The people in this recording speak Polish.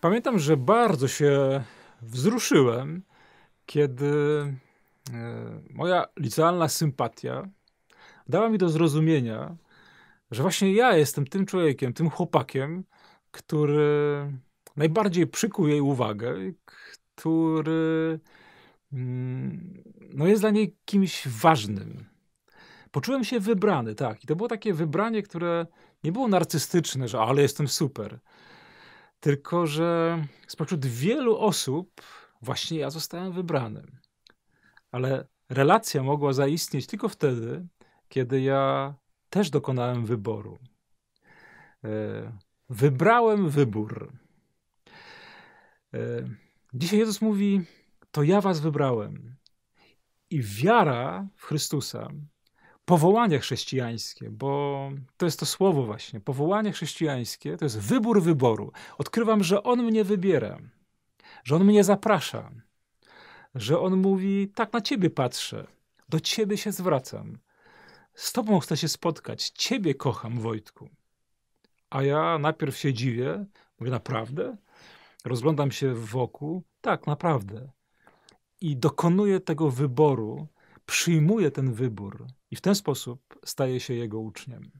Pamiętam, że bardzo się wzruszyłem, kiedy e, moja licealna sympatia dała mi do zrozumienia, że właśnie ja jestem tym człowiekiem, tym chłopakiem, który najbardziej przykuł jej uwagę, który mm, no jest dla niej kimś ważnym. Poczułem się wybrany, tak. I to było takie wybranie, które nie było narcystyczne, że ale jestem super tylko, że spośród wielu osób właśnie ja zostałem wybrany, Ale relacja mogła zaistnieć tylko wtedy, kiedy ja też dokonałem wyboru. E, wybrałem wybór. E, dzisiaj Jezus mówi: To ja was wybrałem. I wiara w Chrystusa powołanie chrześcijańskie, bo to jest to słowo właśnie. Powołanie chrześcijańskie to jest wybór wyboru. Odkrywam, że On mnie wybiera, że On mnie zaprasza, że On mówi: Tak na Ciebie patrzę, do Ciebie się zwracam, z Tobą chcę się spotkać, Ciebie kocham, Wojtku. A ja najpierw się dziwię, mówię: Naprawdę? Rozglądam się wokół, tak, naprawdę. I dokonuję tego wyboru, przyjmuję ten wybór i w ten sposób staje się jego uczniem.